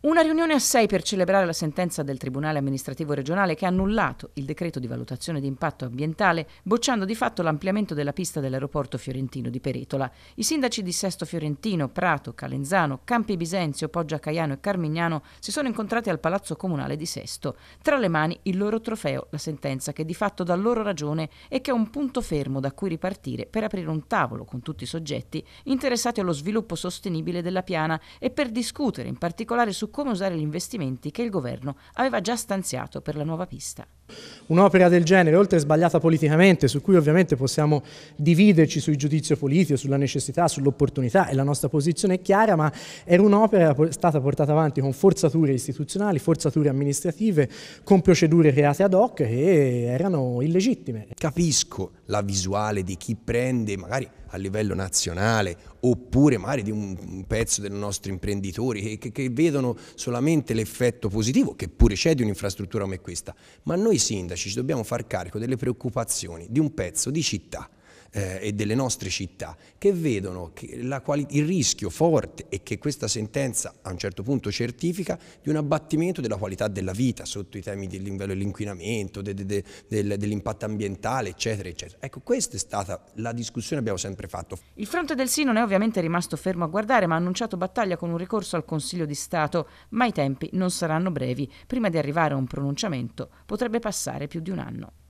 Una riunione a sei per celebrare la sentenza del Tribunale amministrativo regionale che ha annullato il decreto di valutazione di impatto ambientale, bocciando di fatto l'ampliamento della pista dell'aeroporto fiorentino di Peretola. I sindaci di Sesto Fiorentino, Prato, Calenzano, Campi Bisenzio, Poggia Caiano e Carmignano si sono incontrati al Palazzo Comunale di Sesto. Tra le mani il loro trofeo, la sentenza che di fatto dà loro ragione e che è un punto fermo da cui ripartire per aprire un tavolo con tutti i soggetti interessati allo sviluppo sostenibile della piana e per discutere in particolare su come usare gli investimenti che il governo aveva già stanziato per la nuova pista. Un'opera del genere, oltre sbagliata politicamente, su cui ovviamente possiamo dividerci sul giudizio politico, sulla necessità, sull'opportunità e la nostra posizione è chiara, ma era un'opera stata portata avanti con forzature istituzionali, forzature amministrative, con procedure create ad hoc che erano illegittime. Capisco la visuale di chi prende magari a livello nazionale oppure magari di un pezzo dei nostri imprenditori che, che, che vedono solamente l'effetto positivo, che pure c'è di un'infrastruttura come questa, ma noi sindaci ci dobbiamo far carico delle preoccupazioni di un pezzo di città eh, e delle nostre città, che vedono che quali- il rischio forte e che questa sentenza a un certo punto certifica di un abbattimento della qualità della vita sotto i temi dell'inquinamento, de- de- de- dell'impatto ambientale, eccetera, eccetera. Ecco, questa è stata la discussione che abbiamo sempre fatto. Il fronte del sì non è ovviamente rimasto fermo a guardare, ma ha annunciato battaglia con un ricorso al Consiglio di Stato, ma i tempi non saranno brevi. Prima di arrivare a un pronunciamento potrebbe passare più di un anno.